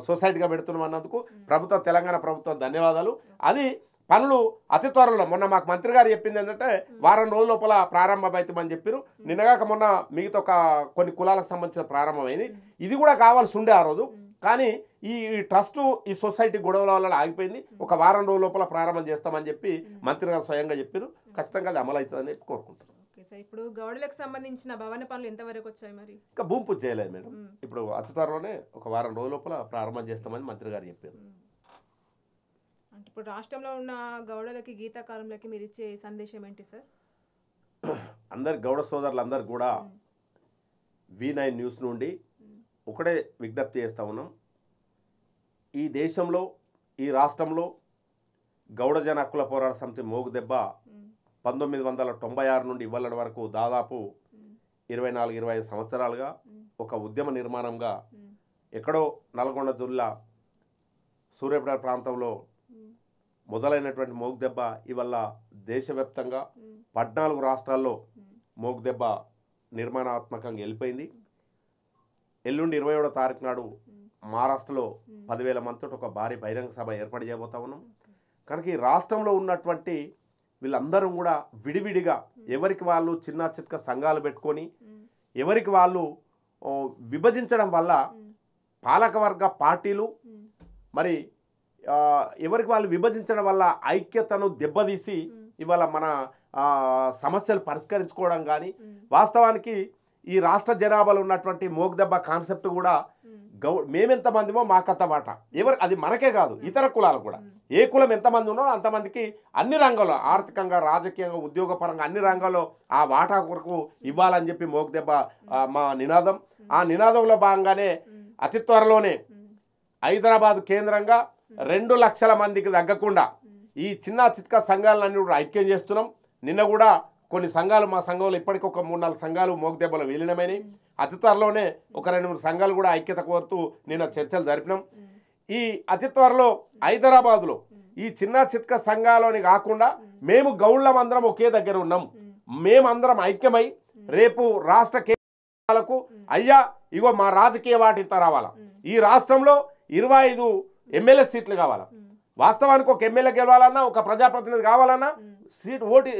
సొసైటీగా పెడుతున్నాం అన్నందుకు ప్రభుత్వం తెలంగాణ ప్రభుత్వం ధన్యవాదాలు అది పనులు అతి త్వరలో మొన్న మాకు మంత్రి గారు చెప్పింది ఏంటంటే వారం రోజుల లోపల ప్రారంభమవుతుందని చెప్పారు నిన్నగాక మొన్న మిగతా ఒక కొన్ని కులాలకు సంబంధించిన ప్రారంభమైంది ఇది కూడా కావాల్సి ఉండే ఆ రోజు కానీ ఈ ట్రస్ట్ ఈ సొసైటీ గొడవల వల్ల ఆగిపోయింది ఒక వారం రోజు లోపల ప్రారంభం చేస్తామని చెప్పి మంత్రి గారు స్వయంగా చెప్పారు ఖచ్చితంగా అది అమలు అవుతుందని చెప్పి కోరుకుంటున్నాను ఇప్పుడు గౌడలకు సంబంధించిన భవన పనులు ఎంతవరకు వచ్చాయి మరి ఇంకా భూమి పూజ చేయలేదు మేడం ఇప్పుడు అతి త్వరలోనే ఒక వారం రోజు లోపల ప్రారంభం చేస్తామని మంత్రి గారు చెప్పారు అంటే ఇప్పుడు రాష్ట్రంలో ఉన్న గౌడలకి గీతాకాలంలోకి మీరు ఇచ్చే సందేశం ఏంటి సార్ అందరు గౌడ సోదరులందరూ కూడా వి నైన్ న్యూస్ నుండి ఒకటే విజ్ఞప్తి చేస్తూ ఉన్నాం ఈ దేశంలో ఈ రాష్ట్రంలో గౌడ జన హక్కుల పోరాట సమితి మోగుదెబ్బ పంతొమ్మిది వందల తొంభై ఆరు నుండి ఇవ్వడం వరకు దాదాపు ఇరవై నాలుగు ఇరవై ఐదు సంవత్సరాలుగా ఒక ఉద్యమ నిర్మాణంగా ఎక్కడో నల్గొండ జిల్లా సూర్యాపేట ప్రాంతంలో మొదలైనటువంటి మోగుదెబ్బ ఇవల్ల దేశవ్యాప్తంగా పద్నాలుగు రాష్ట్రాల్లో మోగుదెబ్బ నిర్మాణాత్మకంగా వెళ్ళిపోయింది ఎల్లుండి ఇరవై ఏడో తారీఖు నాడు మహారాష్ట్రలో పదివేల మందితో ఒక భారీ బహిరంగ సభ ఏర్పాటు చేయబోతా ఉన్నాం కనుక ఈ రాష్ట్రంలో ఉన్నటువంటి వీళ్ళందరూ కూడా విడివిడిగా ఎవరికి వాళ్ళు చిన్న చిత్క సంఘాలు పెట్టుకొని ఎవరికి వాళ్ళు విభజించడం వల్ల పాలకవర్గ పార్టీలు మరి ఎవరికి వాళ్ళు విభజించడం వల్ల ఐక్యతను దెబ్బతీసి ఇవాళ మన సమస్యలు పరిష్కరించుకోవడం కానీ వాస్తవానికి ఈ రాష్ట్ర జనాభాలో ఉన్నటువంటి మోగ్దెబ్బ కాన్సెప్ట్ కూడా గౌ మేమెంతమందిమో అంత మాట ఎవరు అది మనకే కాదు ఇతర కులాలు కూడా ఏ కులం ఎంతమంది ఉన్నో అంతమందికి అన్ని రంగాల్లో ఆర్థికంగా రాజకీయంగా ఉద్యోగపరంగా అన్ని రంగాల్లో ఆ వాటా కొరకు ఇవ్వాలని చెప్పి మోగదెబ్బ మా నినాదం ఆ నినాదంలో భాగంగానే అతి త్వరలోనే హైదరాబాద్ కేంద్రంగా రెండు లక్షల మందికి తగ్గకుండా ఈ చిన్న చిత్క సంఘాలన్నీ కూడా ఐక్యం చేస్తున్నాం నిన్న కూడా కొన్ని సంఘాలు మా సంఘంలో ఇప్పటికీ ఒక మూడు నాలుగు సంఘాలు మోగదెబ్బలు విలీనమైనవి అతి త్వరలోనే ఒక రెండు మూడు సంఘాలు కూడా ఐక్యత కోరుతూ నేను చర్చలు జరిపినాం ఈ అతి త్వరలో హైదరాబాదులో ఈ చిన్న చిత్క సంఘాలని కాకుండా మేము గౌళ్ళం అందరం ఒకే దగ్గర ఉన్నాం మేమందరం ఐక్యమై రేపు రాష్ట్ర కేంద్రాలకు అయ్యా ఇగో మా రాజకీయ వాటితో రావాలా ఈ రాష్ట్రంలో ఇరవై ఐదు ఎమ్మెల్యే సీట్లు కావాలా వాస్తవానికి ఒక ఎమ్మెల్యే గెలవాలన్నా ఒక ప్రజాప్రతినిధి కావాలన్నా సీట్ ఓటు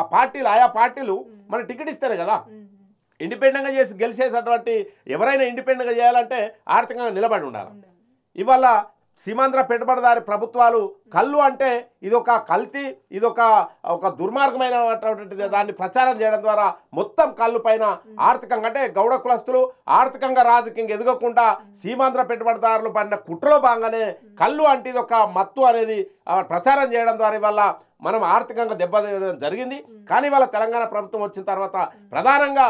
ఆ పార్టీలు ఆయా పార్టీలు మన టికెట్ ఇస్తారు కదా ఇండిపెండెంట్గా చేసి గెలిచేసినటువంటి ఎవరైనా ఇండిపెండెంట్గా చేయాలంటే ఆర్థికంగా నిలబడి ఉండాలి ఇవాళ సీమాంధ్ర పెట్టుబడిదారి ప్రభుత్వాలు కళ్ళు అంటే ఇదొక కల్తీ ఇదొక ఒక దుర్మార్గమైనటువంటిది దాన్ని ప్రచారం చేయడం ద్వారా మొత్తం కళ్ళు పైన ఆర్థికంగా అంటే గౌడ కులస్తులు ఆర్థికంగా రాజకీయంగా ఎదగకుండా సీమాంధ్ర పెట్టుబడిదారులు పడిన కుట్రలో భాగంగానే కళ్ళు అంటే ఇదొక మత్తు అనేది ప్రచారం చేయడం ద్వారా వల్ల మనం ఆర్థికంగా దెబ్బతినడం జరిగింది కానీ వాళ్ళ తెలంగాణ ప్రభుత్వం వచ్చిన తర్వాత ప్రధానంగా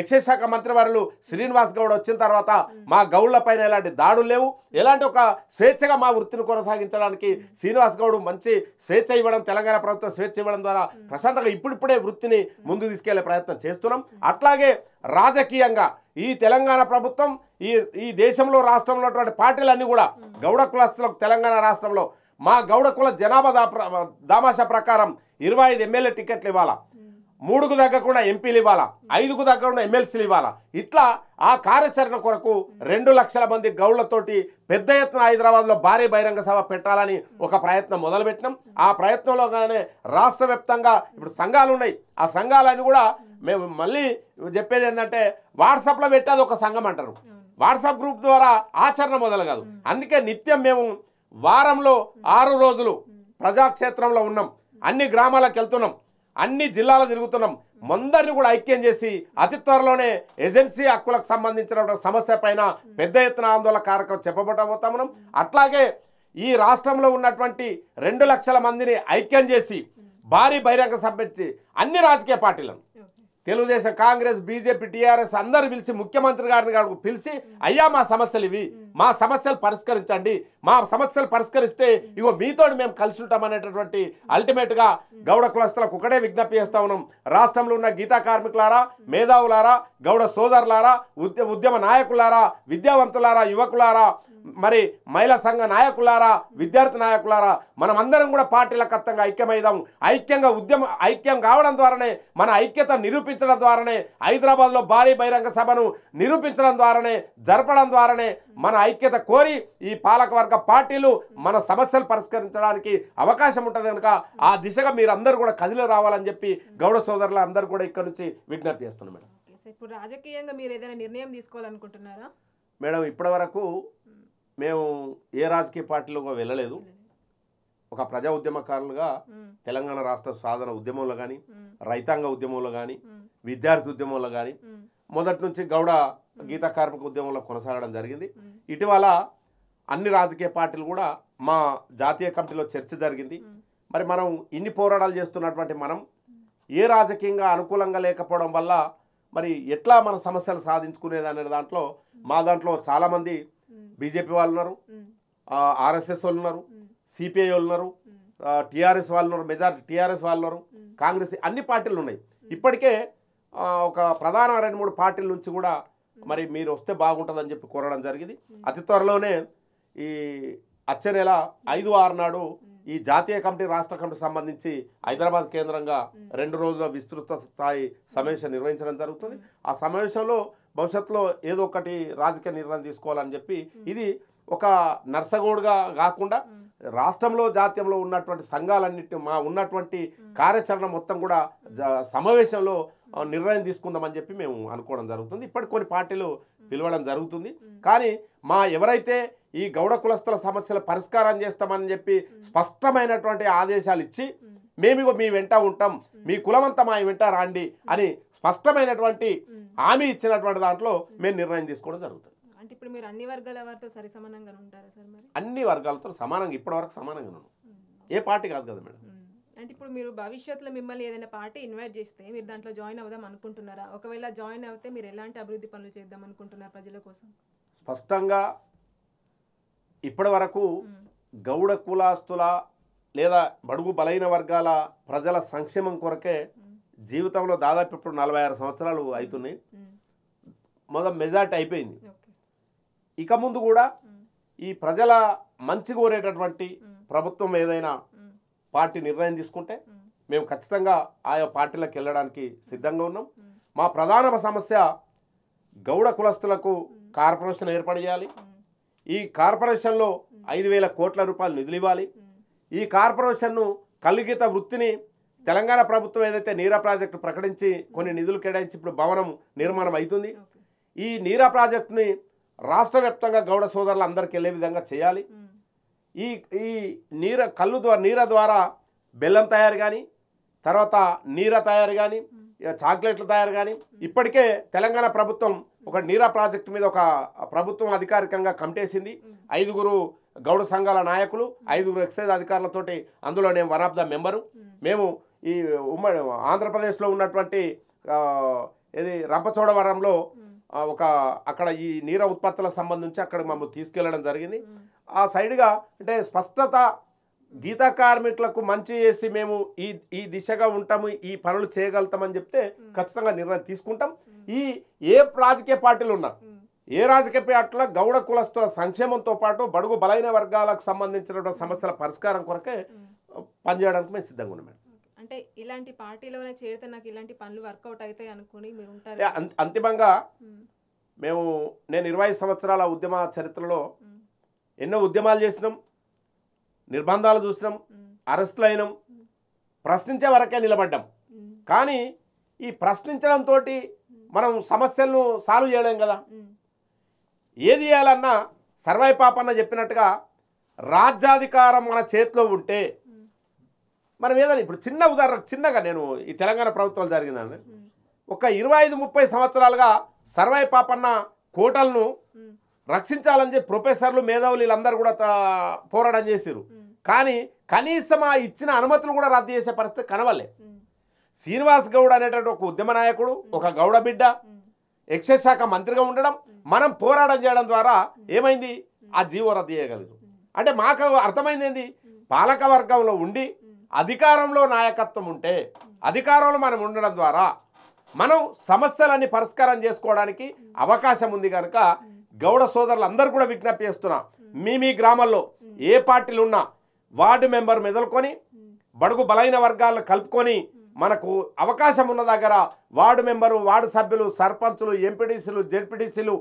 ఎక్సైజ్ శాఖ మంత్రివారులు శ్రీనివాస్ గౌడ్ వచ్చిన తర్వాత మా గౌడ్ల పైన ఎలాంటి దాడులు లేవు ఎలాంటి ఒక స్వేచ్ఛగా మా వృత్తిని కొనసాగించడానికి శ్రీనివాస్ గౌడ్ మంచి స్వేచ్ఛ ఇవ్వడం తెలంగాణ ప్రభుత్వం స్వేచ్ఛ ఇవ్వడం ద్వారా ప్రశాంతంగా ఇప్పుడిప్పుడే వృత్తిని ముందు తీసుకెళ్లే ప్రయత్నం చేస్తున్నాం అట్లాగే రాజకీయంగా ఈ తెలంగాణ ప్రభుత్వం ఈ ఈ దేశంలో రాష్ట్రంలో ఉన్నటువంటి పార్టీలన్నీ కూడా గౌడ కులస్తులకు తెలంగాణ రాష్ట్రంలో మా గౌడ కుల జనాభా దామాషా ప్రకారం ఇరవై ఐదు ఎమ్మెల్యే టికెట్లు ఇవ్వాలా మూడుకు తగ్గకుండా ఎంపీలు ఇవ్వాలా ఐదుకు తగ్గకుండా ఎమ్మెల్సీలు ఇవ్వాలా ఇట్లా ఆ కార్యాచరణ కొరకు రెండు లక్షల మంది గౌళ్లతోటి పెద్ద ఎత్తున హైదరాబాద్లో భారీ బహిరంగ సభ పెట్టాలని ఒక ప్రయత్నం మొదలుపెట్టినాం ఆ ప్రయత్నంలోగానే రాష్ట్ర వ్యాప్తంగా ఇప్పుడు సంఘాలు ఉన్నాయి ఆ సంఘాలని కూడా మేము మళ్ళీ చెప్పేది ఏంటంటే వాట్సాప్లో పెట్టేది ఒక సంఘం అంటారు వాట్సాప్ గ్రూప్ ద్వారా ఆచరణ మొదలు కాదు అందుకే నిత్యం మేము వారంలో ఆరు రోజులు ప్రజాక్షేత్రంలో ఉన్నాం అన్ని గ్రామాలకు వెళ్తున్నాం అన్ని జిల్లాలు తిరుగుతున్నాం మందరిని కూడా ఐక్యం చేసి అతి త్వరలోనే ఏజెన్సీ హక్కులకు సంబంధించిన సమస్య పైన పెద్ద ఎత్తున ఆందోళన కార్యక్రమం చెప్పబడబోతా మనం అట్లాగే ఈ రాష్ట్రంలో ఉన్నటువంటి రెండు లక్షల మందిని ఐక్యం చేసి భారీ బహిరంగ సభ అన్ని రాజకీయ పార్టీలను తెలుగుదేశం కాంగ్రెస్ బీజేపీ టీఆర్ఎస్ అందరు పిలిచి ముఖ్యమంత్రి గారిని పిలిచి అయ్యా మా సమస్యలు ఇవి మా సమస్యలు పరిష్కరించండి మా సమస్యలు పరిష్కరిస్తే ఇగో మీతో మేము కలిసి ఉంటాం అనేటటువంటి అల్టిమేట్గా గౌడ కులస్తులకు ఒకటే విజ్ఞప్తి చేస్తా ఉన్నాం రాష్ట్రంలో ఉన్న గీతా కార్మికులారా మేధావులారా గౌడ సోదరులారా ఉద్యమ నాయకులారా విద్యావంతులారా యువకులారా మరి మహిళా సంఘ నాయకులారా విద్యార్థి నాయకులారా మనం అందరం కూడా పార్టీల కత్తంగా ఐక్యమైదాం ఐక్యంగా ఉద్యమ ఐక్యం కావడం ద్వారానే మన ఐక్యత నిరూపించడం ద్వారానే హైదరాబాద్లో భారీ బహిరంగ సభను నిరూపించడం ద్వారానే జరపడం ద్వారానే మన ఐక్యత కోరి ఈ పాలకవర్గ పార్టీలు మన సమస్యలు పరిష్కరించడానికి అవకాశం ఉంటుంది కనుక ఆ దిశగా మీరందరూ కూడా కదిలో రావాలని చెప్పి గౌడ సోదరులు అందరూ కూడా ఇక్కడ నుంచి విజ్ఞప్తి చేస్తున్నాం మేడం ఇప్పుడు రాజకీయంగా మీరు ఏదైనా నిర్ణయం తీసుకోవాలనుకుంటున్నారా మేడం ఇప్పటి వరకు మేము ఏ రాజకీయ పార్టీలో వెళ్ళలేదు ఒక ప్రజా ఉద్యమకారులుగా తెలంగాణ రాష్ట్ర సాధన ఉద్యమంలో కానీ రైతాంగ ఉద్యమంలో కానీ విద్యార్థి ఉద్యమంలో కానీ మొదటి నుంచి గౌడ గీతా కార్మిక ఉద్యమంలో కొనసాగడం జరిగింది ఇటీవల అన్ని రాజకీయ పార్టీలు కూడా మా జాతీయ కమిటీలో చర్చ జరిగింది మరి మనం ఇన్ని పోరాటాలు చేస్తున్నటువంటి మనం ఏ రాజకీయంగా అనుకూలంగా లేకపోవడం వల్ల మరి ఎట్లా మన సమస్యలు సాధించుకునేది అనే దాంట్లో మా దాంట్లో చాలామంది బీజేపీ వాళ్ళు ఉన్నారు ఆర్ఎస్ఎస్ వాళ్ళు ఉన్నారు సిపిఐ వాళ్ళు ఉన్నారు టీఆర్ఎస్ వాళ్ళు ఉన్నారు మెజార్టీ టీఆర్ఎస్ వాళ్ళు ఉన్నారు కాంగ్రెస్ అన్ని పార్టీలు ఉన్నాయి ఇప్పటికే ఒక ప్రధాన రెండు మూడు పార్టీల నుంచి కూడా మరి మీరు వస్తే బాగుంటుందని చెప్పి కోరడం జరిగింది అతి త్వరలోనే ఈ వచ్చే నెల ఐదు ఆరు నాడు ఈ జాతీయ కమిటీ రాష్ట్ర కమిటీ సంబంధించి హైదరాబాద్ కేంద్రంగా రెండు రోజుల విస్తృత స్థాయి సమావేశం నిర్వహించడం జరుగుతుంది ఆ సమావేశంలో భవిష్యత్తులో ఏదో ఒకటి రాజకీయ నిర్ణయం తీసుకోవాలని చెప్పి ఇది ఒక నర్సగోడుగా కాకుండా రాష్ట్రంలో జాతీయంలో ఉన్నటువంటి సంఘాలన్నింటి మా ఉన్నటువంటి కార్యాచరణ మొత్తం కూడా సమావేశంలో నిర్ణయం తీసుకుందామని చెప్పి మేము అనుకోవడం జరుగుతుంది ఇప్పటి కొన్ని పార్టీలు పిలవడం జరుగుతుంది కానీ మా ఎవరైతే ఈ గౌడ కులస్తుల సమస్యల పరిష్కారం చేస్తామని చెప్పి స్పష్టమైనటువంటి ఆదేశాలు ఇచ్చి మేము మీ వెంట ఉంటాం మీ కులమంతా మా వెంట రాండి అని స్పష్టమైనటువంటి హామీ ఇచ్చినటువంటి దాంట్లో మేము నిర్ణయం తీసుకోవడం జరుగుతుంది అంటే ఇప్పుడు మీరు అన్ని వర్గాల వారితో సరి సమానంగా ఉంటారా సార్ మరి అన్ని వర్గాలతో సమానంగా ఇప్పటివరకు సమానంగా ఏ పార్టీ కాదు కదా మేడం అంటే ఇప్పుడు మీరు భవిష్యత్తులో మిమ్మల్ని ఏదైనా పార్టీ ఇన్వైట్ చేస్తే మీరు దాంట్లో జాయిన్ అవుదాం అనుకుంటున్నారా ఒకవేళ జాయిన్ అవుతే మీరు ఎలాంటి అభివృద్ధి పనులు చేద్దాం అనుకుంటున్నారు ప్రజల కోసం స్పష్టంగా ఇప్పటి వరకు గౌడ కులాస్తుల లేదా బడుగు బలైన వర్గాల ప్రజల సంక్షేమం కొరకే జీవితంలో దాదాపు ఇప్పుడు నలభై ఆరు సంవత్సరాలు అవుతున్నాయి మొదటి మెజార్టీ అయిపోయింది ఇక ముందు కూడా ఈ ప్రజల మంచి కోరేటటువంటి ప్రభుత్వం ఏదైనా పార్టీ నిర్ణయం తీసుకుంటే మేము ఖచ్చితంగా ఆయా పార్టీలకు వెళ్ళడానికి సిద్ధంగా ఉన్నాం మా ప్రధాన సమస్య గౌడ కులస్తులకు కార్పొరేషన్ ఏర్పాటు చేయాలి ఈ కార్పొరేషన్లో ఐదు వేల కోట్ల రూపాయలు నిధులు ఇవ్వాలి ఈ కార్పొరేషన్ను కలిగిత వృత్తిని తెలంగాణ ప్రభుత్వం ఏదైతే నీరా ప్రాజెక్టు ప్రకటించి కొన్ని నిధులు కేటాయించి ఇప్పుడు భవనం నిర్మాణం అవుతుంది ఈ నీరా ప్రాజెక్టుని రాష్ట్ర వ్యాప్తంగా గౌడ సోదరులు అందరికీ వెళ్ళే విధంగా చేయాలి ఈ ఈ నీర కళ్ళు ద్వారా నీర ద్వారా బెల్లం తయారు కానీ తర్వాత నీర తయారు కానీ చాక్లెట్లు తయారు కానీ ఇప్పటికే తెలంగాణ ప్రభుత్వం ఒక నీరా ప్రాజెక్టు మీద ఒక ప్రభుత్వం అధికారికంగా కమిటేసింది ఐదుగురు గౌడ సంఘాల నాయకులు ఐదుగురు ఎక్సైజ్ అధికారులతోటి అందులో నేను వన్ ఆఫ్ ద మెంబరు మేము ఈ ఉమ్మడి ఆంధ్రప్రదేశ్లో ఉన్నటువంటి ఇది రంపచోడవరంలో ఒక అక్కడ ఈ నీర ఉత్పత్తుల సంబంధించి అక్కడ మమ్మల్ని తీసుకెళ్లడం జరిగింది ఆ సైడ్గా అంటే స్పష్టత గీతా కార్మికులకు మంచి చేసి మేము ఈ ఈ దిశగా ఉంటాము ఈ పనులు చేయగలుగుతామని చెప్తే ఖచ్చితంగా నిర్ణయం తీసుకుంటాం ఈ ఏ రాజకీయ పార్టీలు ఉన్నా ఏ రాజకీయ పార్టీలో గౌడ కులస్తుల సంక్షేమంతో పాటు బడుగు బలైన వర్గాలకు సంబంధించినటువంటి సమస్యల పరిష్కారం కొరకే పనిచేయడానికి మేము సిద్ధంగా ఉన్నాం అంటే ఇలాంటి పార్టీలోనే చేరితే నాకు ఇలాంటి పనులు వర్కౌట్ అవుతాయి అనుకుని మీరు ఉంటారు అంతిమంగా మేము నేను ఇరవై సంవత్సరాల ఉద్యమ చరిత్రలో ఎన్నో ఉద్యమాలు చేసినాం నిర్బంధాలు చూసినాం అరెస్టులు అయినాం ప్రశ్నించే వరకే నిలబడ్డాం కానీ ఈ ప్రశ్నించడంతో మనం సమస్యలను సాల్వ్ చేయడం కదా ఏది చేయాలన్నా సర్వైపాపన్న చెప్పినట్టుగా రాజ్యాధికారం మన చేతిలో ఉంటే మనం ఏదైనా ఇప్పుడు చిన్న ఉదాహరణ చిన్నగా నేను ఈ తెలంగాణ ప్రభుత్వాలు జరిగిందండి ఒక ఇరవై ఐదు ముప్పై సంవత్సరాలుగా సర్వై పాపన్న కోటలను రక్షించాలని చెప్పి ప్రొఫెసర్లు మేధావులు వీళ్ళందరూ కూడా పోరాటం చేశారు కానీ కనీసం ఆ ఇచ్చిన అనుమతులు కూడా రద్దు చేసే పరిస్థితి కనవలే శ్రీనివాస్ గౌడ్ అనేటువంటి ఒక ఉద్యమ నాయకుడు ఒక గౌడ బిడ్డ ఎక్సైజ్ శాఖ మంత్రిగా ఉండడం మనం పోరాటం చేయడం ద్వారా ఏమైంది ఆ జీవో రద్దు చేయగలదు అంటే మాకు అర్థమైంది ఏంది పాలక వర్గంలో ఉండి అధికారంలో నాయకత్వం ఉంటే అధికారంలో మనం ఉండడం ద్వారా మనం సమస్యలన్నీ పరిష్కారం చేసుకోవడానికి అవకాశం ఉంది కనుక గౌడ సోదరులు అందరు కూడా విజ్ఞప్తి చేస్తున్నా మీ మీ గ్రామాల్లో ఏ పార్టీలు ఉన్నా వార్డు మెంబర్ మెదలుకొని బడుగు బలైన వర్గాలను కలుపుకొని మనకు అవకాశం ఉన్న దగ్గర వార్డు మెంబరు వార్డు సభ్యులు సర్పంచులు ఎంపీడీసీలు జెడ్పీటీసీలు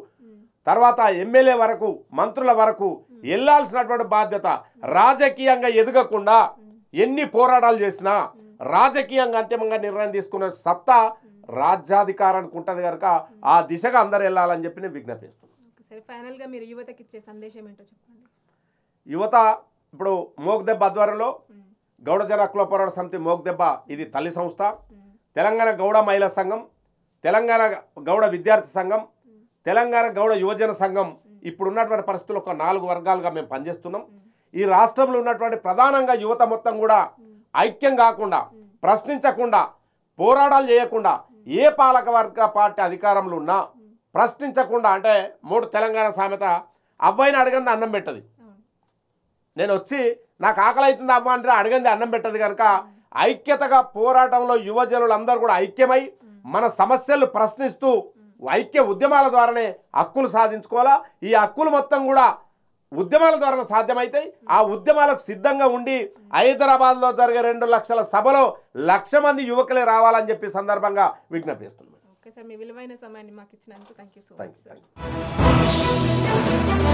తర్వాత ఎమ్మెల్యే వరకు మంత్రుల వరకు వెళ్లాల్సినటువంటి బాధ్యత రాజకీయంగా ఎదగకుండా ఎన్ని పోరాటాలు చేసినా రాజకీయంగా అంతిమంగా నిర్ణయం తీసుకున్న సత్తా రాజ్యాధికారానికి ఉంటుంది కనుక ఆ దిశగా అందరు వెళ్ళాలని చెప్పి నేను విజ్ఞప్తి యువత ఇప్పుడు మోగ్దెబ్బ ఆధ్వర్యంలో గౌడ జన హక్కుల పోరాట సమితి మోగ్దెబ్బ ఇది తల్లి సంస్థ తెలంగాణ గౌడ మహిళా సంఘం తెలంగాణ గౌడ విద్యార్థి సంఘం తెలంగాణ గౌడ యువజన సంఘం ఇప్పుడున్నటువంటి పరిస్థితుల్లో ఒక నాలుగు వర్గాలుగా మేము పనిచేస్తున్నాం ఈ రాష్ట్రంలో ఉన్నటువంటి ప్రధానంగా యువత మొత్తం కూడా ఐక్యం కాకుండా ప్రశ్నించకుండా పోరాటాలు చేయకుండా ఏ పాలక వర్గ పార్టీ అధికారంలో ఉన్నా ప్రశ్నించకుండా అంటే మూడు తెలంగాణ సామెత అవ్వైన అడగంది అన్నం పెట్టదు నేను వచ్చి నాకు ఆకలి అవుతుంది అవ్వ అంటే అడగంది అన్నం పెట్టదు కనుక ఐక్యతగా పోరాటంలో యువజనులు అందరూ కూడా ఐక్యమై మన సమస్యలు ప్రశ్నిస్తూ ఐక్య ఉద్యమాల ద్వారానే హక్కులు సాధించుకోవాలా ఈ హక్కులు మొత్తం కూడా ఉద్యమాల ద్వారా సాధ్యమైతాయి ఆ ఉద్యమాలకు సిద్ధంగా ఉండి హైదరాబాద్లో జరిగే రెండు లక్షల సభలో లక్ష మంది యువకులే రావాలని చెప్పి సందర్భంగా విజ్ఞప్తిస్తున్నాను ఓకే సార్ మీ విలువైన సమయాన్ని మాకు ఇచ్చినందుకు థ్యాంక్ యూ సో మచ్